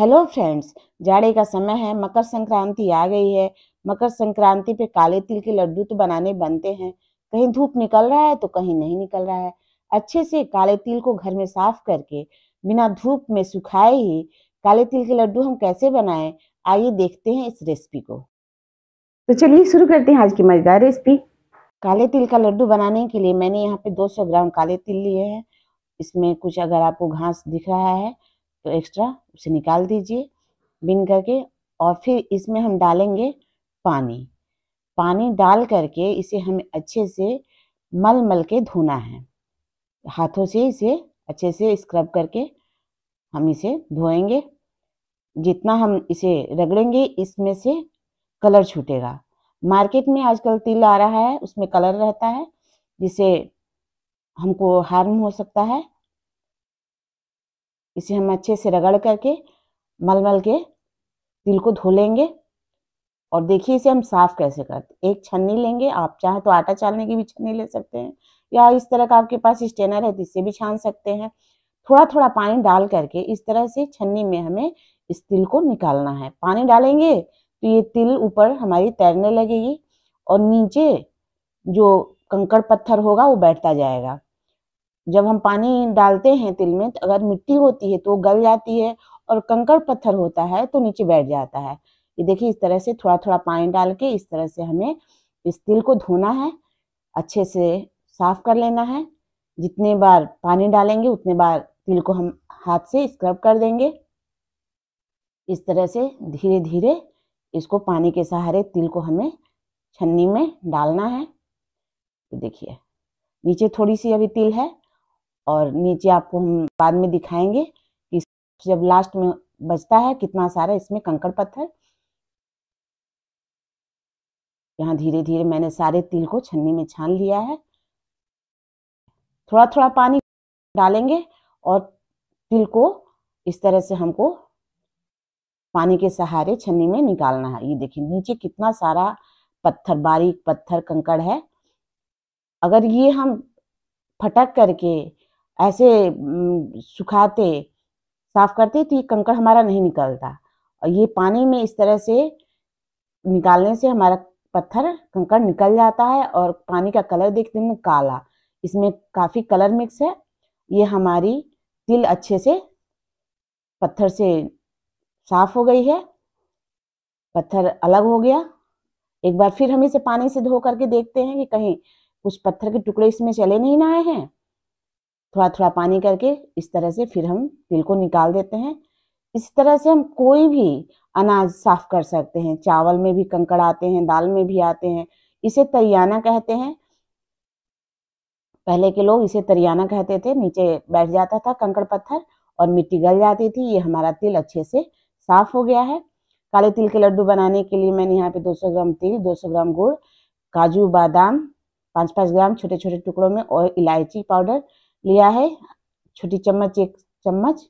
hello friends जाड़े का समय है मकर संक्रांति आ गई है मकर संक्रांति पे काले तिल के लड्डू तो बनाने बनते हैं कहीं धूप निकल रहा है तो कहीं नहीं निकल रहा है अच्छे से काले तिल को घर में साफ करके बिना धूप में सुखाए ही काले तिल के लड्डू हम कैसे बनाए आइए देखते हैं इस रेसिपी को तो चलिए शुरू करते हैं आज की मज़ेदार रेसिपी काले तिल का लड्डू बनाने के लिए मैंने यहाँ पे 200 ग्राम काले तिल लिए हैं इसमें कुछ अगर आपको घास दिख रहा है तो एक्स्ट्रा उसे निकाल दीजिए बिन करके और फिर इसमें हम डालेंगे पानी पानी डाल करके इसे हमें अच्छे से मल मल के धोना है हाथों से इसे अच्छे से स्क्रब करके हम इसे धोएंगे जितना हम इसे रगड़ेंगे इसमें से कलर छूटेगा मार्केट में आजकल तिल आ रहा है उसमें कलर रहता है जिसे हमको हार्म हो सकता है इसे हम अच्छे से रगड़ करके मल मल के तिल को धो लेंगे और देखिए इसे हम साफ कैसे करते एक छन्नी लेंगे आप चाहे तो आटा चालने की भी छन्नी ले सकते हैं या इस तरह का आपके पास स्टेनर है तो इससे भी छान सकते हैं थोड़ा थोड़ा पानी डाल करके इस तरह से छन्नी में हमें इस तिल को निकालना है पानी डालेंगे तो ये तिल ऊपर हमारी तैरने लगेगी और नीचे जो कंकड़ पत्थर होगा वो बैठता जाएगा जब हम पानी डालते हैं तिल में तो अगर मिट्टी होती है तो गल जाती है और कंकड़ पत्थर होता है तो नीचे बैठ जाता है ये देखिए इस तरह से थोड़ा थोड़ा पानी डाल के इस तरह से हमें इस तिल को धोना है अच्छे से साफ कर लेना है जितने बार पानी डालेंगे उतने बार तिल को हम हाथ से स्क्रब कर देंगे इस तरह से धीरे धीरे इसको पानी के सहारे तिल को हमें छन्नी में डालना है देखिए नीचे थोड़ी सी अभी तिल है और नीचे आपको हम बाद में दिखाएंगे कि जब लास्ट में बचता है कितना सारा इसमें कंकड़ पत्थर यहाँ धीरे धीरे मैंने सारे तिल को छन्नी में छान लिया है थोड़ा थोड़ा पानी डालेंगे और तिल को इस तरह से हमको पानी के सहारे छन्नी में निकालना है ये देखिए नीचे कितना सारा पत्थर बारीक पत्थर कंकड़ है अगर ये हम फटक करके ऐसे सुखाते साफ करते तो ये कंकड़ हमारा नहीं निकलता और ये पानी में इस तरह से निकालने से हमारा पत्थर कंकड़ निकल जाता है और पानी का कलर देखते में काला इसमें काफ़ी कलर मिक्स है ये हमारी तिल अच्छे से पत्थर से साफ हो गई है पत्थर अलग हो गया एक बार फिर हम इसे पानी से धो करके देखते हैं कि कहीं कुछ पत्थर के टुकड़े इसमें चले नहीं ना आए हैं थोड़ा थोड़ा पानी करके इस तरह से फिर हम तिल को निकाल देते हैं इस तरह से हम कोई भी अनाज साफ कर सकते हैं चावल में भी कंकड़ आते हैं दाल में भी आते हैं इसे तरियाना कहते हैं पहले के लोग इसे तरियाना कहते थे नीचे बैठ जाता था कंकड़ पत्थर और मिट्टी गल जाती थी ये हमारा तिल अच्छे से साफ हो गया है काले तिल के लड्डू बनाने के लिए मैंने यहाँ पे 200 ग्राम तिल 200 ग्राम गुड़ काजू बादाम पाँच पाँच ग्राम छोटे छोटे टुकड़ों में और इलायची पाउडर लिया है छोटी चम्मच एक चम्मच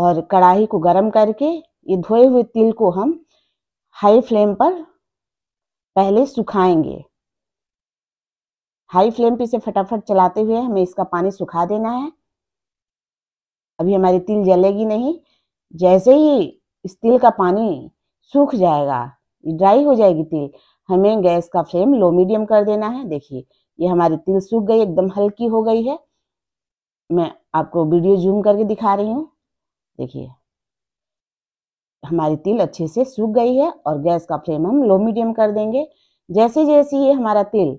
और कढ़ाई को गर्म करके ये धोए हुए तिल को हम हाई फ्लेम पर पहले सुखाएंगे हाई फ्लेम पे इसे फटाफट चलाते हुए हमें इसका पानी सुखा देना है अभी हमारी तिल जलेगी नहीं जैसे ही इस तिल का पानी सूख जाएगा ड्राई हो जाएगी तिल हमें गैस का फ्लेम लो मीडियम कर देना है देखिए ये हमारी तिल सूख गई एकदम हल्की हो गई है मैं आपको वीडियो जूम करके दिखा रही हूँ देखिए हमारी तिल अच्छे से सूख गई है और गैस का फ्लेम हम लो मीडियम कर देंगे जैसे जैसे ये हमारा तिल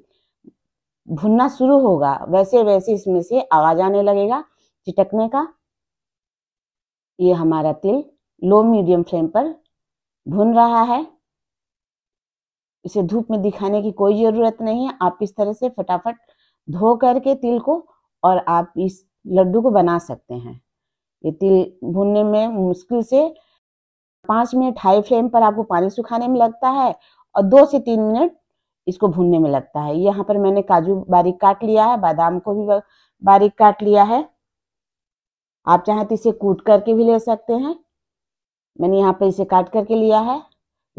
भुनना शुरू होगा वैसे वैसे इसमें से आवाज़ आने लगेगा चिटकने का ये हमारा तिल लो मीडियम फ्लेम पर भुन रहा है इसे धूप में दिखाने की कोई ज़रूरत नहीं है आप इस तरह से फटाफट धो करके तिल को और आप इस लड्डू को बना सकते हैं ये तिल भुनने में मुश्किल से पाँच मिनट हाई फ्लेम पर आपको पानी सुखाने में लगता है और दो से तीन मिनट इसको भूनने में लगता है यहाँ पर मैंने काजू बारीक काट लिया है बादाम को भी बारीक काट लिया है आप चाहें तो इसे कूट करके भी ले सकते हैं मैंने यहाँ पर इसे काट करके लिया है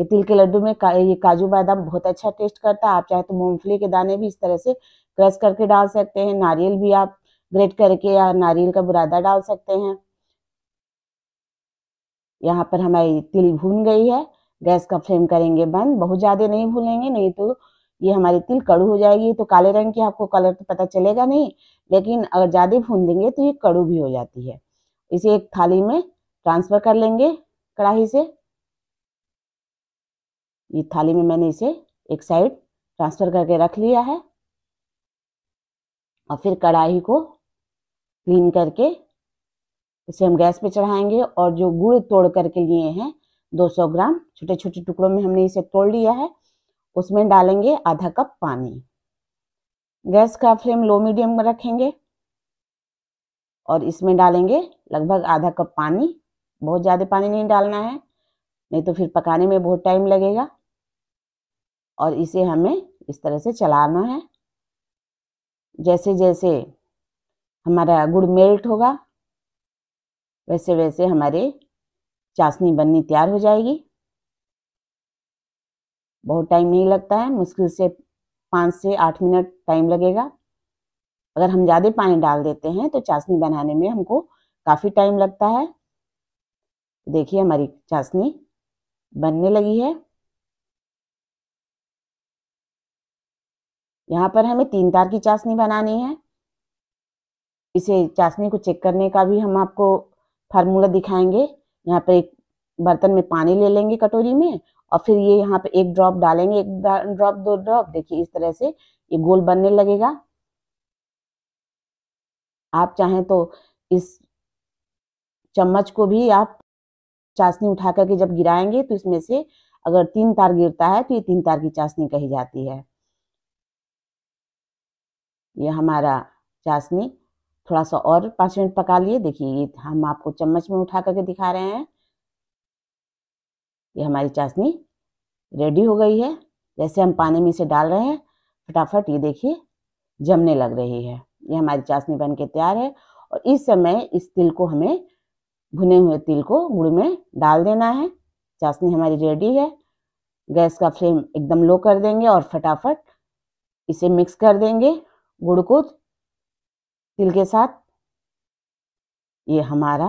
ये तिल के लड्डू में का, ये काजू बादाम बहुत अच्छा टेस्ट करता है आप चाहे तो मूंगफली के दाने भी इस तरह से क्रश करके डाल सकते हैं नारियल भी आप ग्रेट करके या नारियल का बुरादा डाल सकते हैं यहाँ पर हमारी तिल भून गई है गैस का फ्लेम करेंगे बंद बहुत ज़्यादा नहीं भूलेंगे नहीं तो ये हमारी तिल कड़ू हो जाएगी तो काले रंग की आपको कलर तो पता चलेगा नहीं लेकिन अगर ज़्यादा भून देंगे तो ये कड़ू भी हो जाती है इसे एक थाली में ट्रांसफ़र कर लेंगे कढ़ाई से ये थाली में मैंने इसे एक साइड ट्रांसफ़र करके रख लिया है और फिर कढ़ाई को क्लीन करके इसे हम गैस पे चढ़ाएंगे और जो गुड़ तोड़ करके लिए हैं 200 ग्राम छोटे छोटे टुकड़ों में हमने इसे तोड़ लिया है उसमें डालेंगे आधा कप पानी गैस का फ्लेम लो मीडियम में रखेंगे और इसमें डालेंगे लगभग आधा कप पानी बहुत ज़्यादा पानी नहीं डालना है नहीं तो फिर पकाने में बहुत टाइम लगेगा और इसे हमें इस तरह से चलाना है जैसे जैसे हमारा गुड़ मेल्ट होगा वैसे वैसे हमारे चाशनी बननी तैयार हो जाएगी बहुत टाइम नहीं लगता है मुश्किल से पाँच से आठ मिनट टाइम लगेगा अगर हम ज़्यादा पानी डाल देते हैं तो चाशनी बनाने में हमको काफ़ी टाइम लगता है देखिए हमारी चाशनी बनने लगी है यहाँ पर हमें तीन तार की चाशनी बनानी है इसे चाशनी को चेक करने का भी हम आपको फार्मूला दिखाएंगे यहाँ पर एक बर्तन में पानी ले लेंगे कटोरी में और फिर ये यहाँ पे एक ड्रॉप डालेंगे एक ड्रॉप दो ड्रॉप देखिए इस तरह से ये गोल बनने लगेगा आप चाहें तो इस चम्मच को भी आप चाशनी उठा करके जब गिराएंगे तो इसमें से अगर तीन तार गिरता है तो ये तीन तार की चाशनी कही जाती है ये हमारा चाशनी थोड़ा सा और पाँच मिनट पका लिए देखिए ये हम आपको चम्मच में उठा करके दिखा रहे हैं ये हमारी चाशनी रेडी हो गई है जैसे हम पानी में इसे डाल रहे हैं फटाफट ये देखिए जमने लग रही है ये हमारी चाशनी बन के तैयार है और इस समय इस तिल को हमें भुने हुए तिल को गुड़ में डाल देना है चाशनी हमारी रेडी है गैस का फ्लेम एकदम लो कर देंगे और फटाफट इसे मिक्स कर देंगे गुड़ को तिल के साथ ये हमारा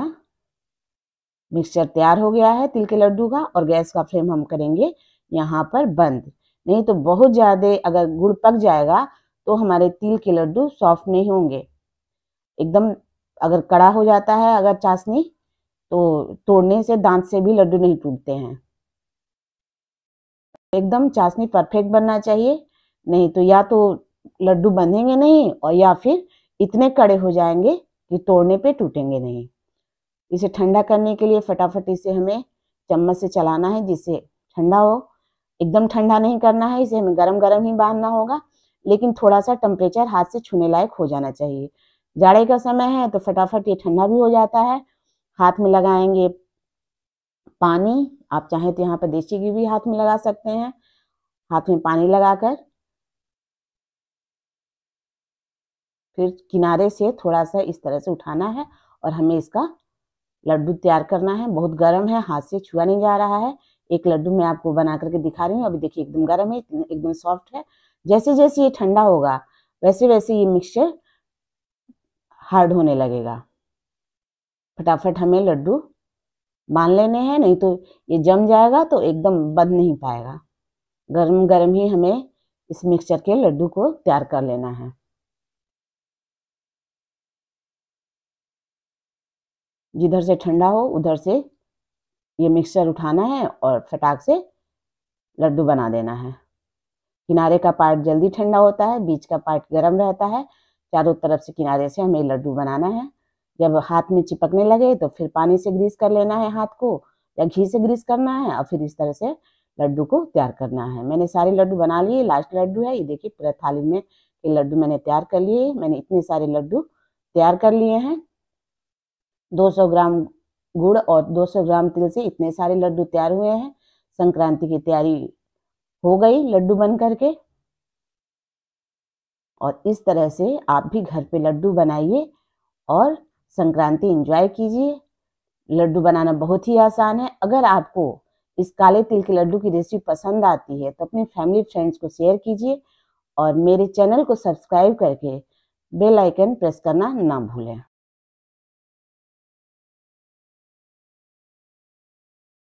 मिक्सचर तैयार हो गया है तिल के लड्डू का और गैस का फ्लेम हम करेंगे यहाँ पर बंद नहीं तो बहुत ज़्यादा अगर गुड़ पक जाएगा तो हमारे तिल के लड्डू सॉफ्ट नहीं होंगे एकदम अगर कड़ा हो जाता है अगर चाशनी तो तोड़ने से दांत से भी लड्डू नहीं टूटते हैं एकदम चाशनी परफेक्ट बनना चाहिए नहीं तो या तो लड्डू बंधेंगे नहीं और या फिर इतने कड़े हो जाएंगे कि तोड़ने पे टूटेंगे नहीं इसे ठंडा करने के लिए फटाफट इसे हमें चम्मच से चलाना है जिससे ठंडा हो एकदम ठंडा नहीं करना है इसे हमें गरम गरम ही बांधना होगा लेकिन थोड़ा सा टेम्परेचर हाथ से छूने लायक हो जाना चाहिए जाड़े का समय है तो फटाफट ये ठंडा भी हो जाता है हाथ में लगाएंगे पानी आप चाहें तो यहाँ पर देसी घी भी हाथ में लगा सकते हैं हाथ में पानी लगाकर फिर किनारे से थोड़ा सा इस तरह से उठाना है और हमें इसका लड्डू तैयार करना है बहुत गर्म है हाथ से छुआ नहीं जा रहा है एक लड्डू मैं आपको बना करके दिखा रही हूँ अभी देखिए एकदम गर्म है एकदम सॉफ्ट है जैसे जैसे ये ठंडा होगा वैसे वैसे ये मिक्सचर हार्ड होने लगेगा फटाफट हमें लड्डू बांध लेने हैं नहीं तो ये जम जाएगा तो एकदम बंद नहीं पाएगा गर्म गर्म ही हमें इस मिक्सचर के लड्डू को तैयार कर लेना है जिधर से ठंडा हो उधर से ये मिक्सचर उठाना है और फटाक से लड्डू बना देना है किनारे का पार्ट जल्दी ठंडा होता है बीच का पार्ट गर्म रहता है चारों तरफ से किनारे से हमें लड्डू बनाना है जब हाथ में चिपकने लगे तो फिर पानी से ग्रीस कर लेना है हाथ को या घी से ग्रीस करना है और फिर इस तरह से लड्डू को तैयार करना है मैंने सारे लड्डू बना लिए लास्ट लड्डू है ये देखिए पूरा थाली में ये लड्डू मैंने तैयार कर लिए मैंने इतने सारे लड्डू तैयार कर लिए हैं 200 ग्राम गुड़ और 200 ग्राम तिल से इतने सारे लड्डू तैयार हुए हैं संक्रांति की तैयारी हो गई लड्डू बन करके और इस तरह से आप भी घर पे लड्डू बनाइए और संक्रांति एंजॉय कीजिए लड्डू बनाना बहुत ही आसान है अगर आपको इस काले तिल के लड्डू की रेसिपी पसंद आती है तो अपनी फैमिली फ्रेंड्स को शेयर कीजिए और मेरे चैनल को सब्सक्राइब करके बेल आइकन प्रेस करना ना भूलें